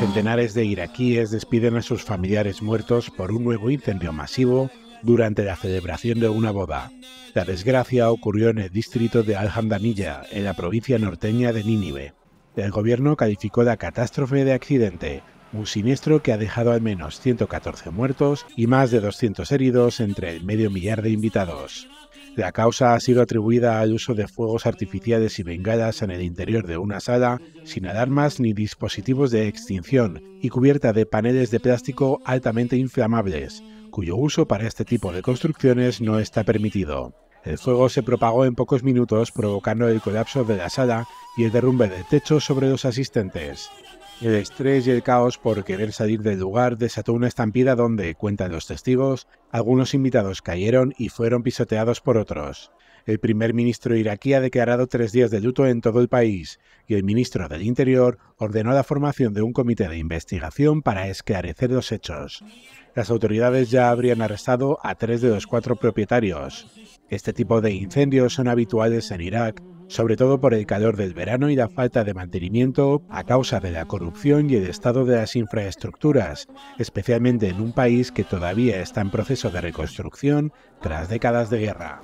Centenares de iraquíes despiden a sus familiares muertos por un nuevo incendio masivo durante la celebración de una boda. La desgracia ocurrió en el distrito de al en la provincia norteña de Nínive. El gobierno calificó la catástrofe de accidente, un siniestro que ha dejado al menos 114 muertos y más de 200 heridos entre el medio millar de invitados. La causa ha sido atribuida al uso de fuegos artificiales y bengalas en el interior de una sala, sin alarmas ni dispositivos de extinción, y cubierta de paneles de plástico altamente inflamables, cuyo uso para este tipo de construcciones no está permitido. El fuego se propagó en pocos minutos provocando el colapso de la sala y el derrumbe del techo sobre los asistentes. El estrés y el caos por querer salir del lugar desató una estampida donde, cuentan los testigos, algunos invitados cayeron y fueron pisoteados por otros. El primer ministro iraquí ha declarado tres días de luto en todo el país y el ministro del Interior ordenó la formación de un comité de investigación para esclarecer los hechos. Las autoridades ya habrían arrestado a tres de los cuatro propietarios. Este tipo de incendios son habituales en Irak sobre todo por el calor del verano y la falta de mantenimiento a causa de la corrupción y el estado de las infraestructuras, especialmente en un país que todavía está en proceso de reconstrucción tras décadas de guerra.